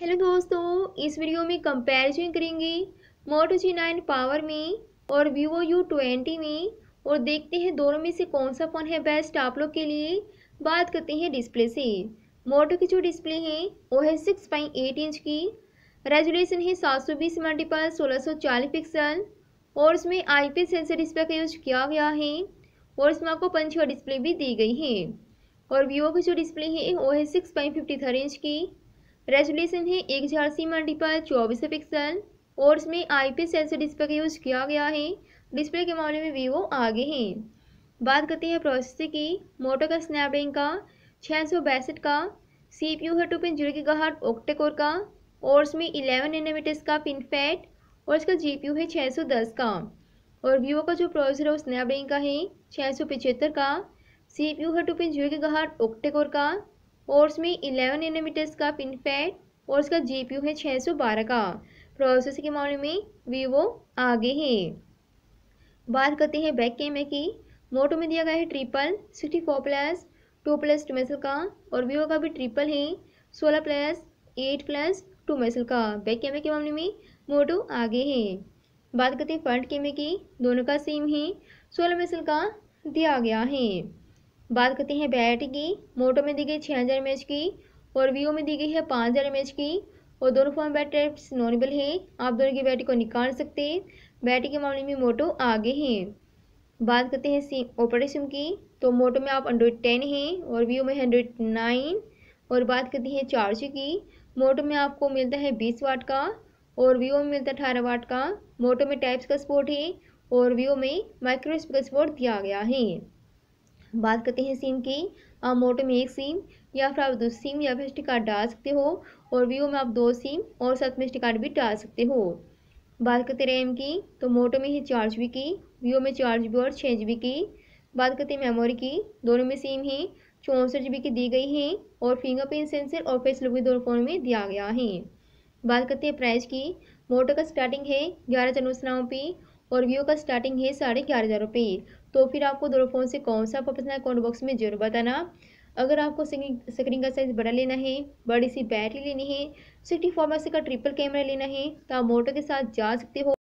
hello दोस्तों इस video में कंपैरिजन करेंगे मोटो जी नाइन पावर में और वीवो यू ट्वेंटी में और देखते हैं दोनों में से कौन सा फ़ोन है बेस्ट आप लोग के लिए बात करते हैं डिस्प्ले से मोटो की जो डिस्प्ले है वो है सिक्स पॉइंट एट इंच की रेजुलेशन है सात सौ बीस मल्टीपल सोलह सौ चालीस पिक्सल और उसमें आई पी सेंसर डिस्प्ले का यूज किया गया है और इसमें आपको पंच डिस्प्ले भी दी गई है और वीवो की जो डिस्प्ले है वो है सिक्स पॉइंट फिफ्टी इंच की रेजुलेशन है एक हजार सी पर चौबीस पिक्सल और इसमें आई पी सेंसर डिस्प्ले का यूज किया गया है डिस्प्ले के मामले में वीवो आगे हैं बात करते हैं प्रोसेसर की मोटो का स्नैपड्रैगन का छः सौ बैसठ का सी पी यू है टू पिन जीरो की गाहट ओक्टेकोर का और इसमें इलेवन एनोमीटर्स का पिन फैट और इसका जी पी यू है छः सौ दस का और वीवो का जो प्रोसेसर है वो स्नैपड्रैगन का है छः सौ पचहत्तर का सी पी यू है टू पिन जीरो की गाहट ओक्टेकोर का और उसमें इलेवन नैनोमीटर्स का पिनफैट और पी जीपीयू है छः सौ बारह का प्रोसेस के मामले में वीवो आगे है बात करते हैं बैक कैमरे की मोटो में दिया गया है triple sixty four plus two plus two मेसल का और वीवो का भी ट्रिपल है सोलह प्लस एट प्लस टू मेसल का बैक कैमरे के मामले में मोटो आगे है बात करते हैं फ्रंट कैमरे की दोनों का सेम है सोलह मेसल का दिया गया है बात करते हैं बैट की मोटो में दी गई छः हज़ार एम की और वीओ में दी गई है पाँच हज़ार एम की और दोनों फोन बैट टाइप्स नॉर्मल है आप दोनों की बैटरी को निकाल सकते हैं बैटरी के मामले में मोटो आगे हैं बात करते हैं सिम ऑपरेटिव सिम की तो मोटो में आप एंड्रॉइड टेन हैं और वीओ में है एंड्रॉइड नाइन और बात करते हैं चार्ज की मोटो में आपको मिलता है बीस वाट का और वीओ में मिलता है अठारह वाट का मोटो में टाइप्स का सपोर्ट है और वीओ में माइक्रो का सपोर्ट दिया गया है बात करते हैं सिम की आप मोटो में एक सिम या फिर आप दो सिम या फिर कार्ड डाल सकते हो और वीवो में आप दो सिम और साथ में कार्ड भी डाल सकते हो बात करते रैम की तो मोटो में ही चार जी की वीवो में चार जी और छः जी की बात करते हैं मेमोरी की दोनों में सेम है चौंसठ जी की दी गई है और फिंगरप्रिंट सेंसर और फेस लुक भी दोनों फ़ोन में दिया गया है बात करते हैं प्राइस की मोटो का स्टार्टिंग है ग्यारह सौ नौ और वीवो का स्टार्टिंग है साढ़े ग्यारह हज़ार रुपये तो फिर आपको दोनों फ़ोन से कौन सा पसंद है कॉमेंट बॉक्स में जरूर बताना अगर आपको स्क्रीन का साइज़ बड़ा लेना है बड़ी सी बैटरी लेनी है सिक्सटी फोर मेगा का ट्रिपल कैमरा लेना है तो आप मोटर के साथ जा सकते हो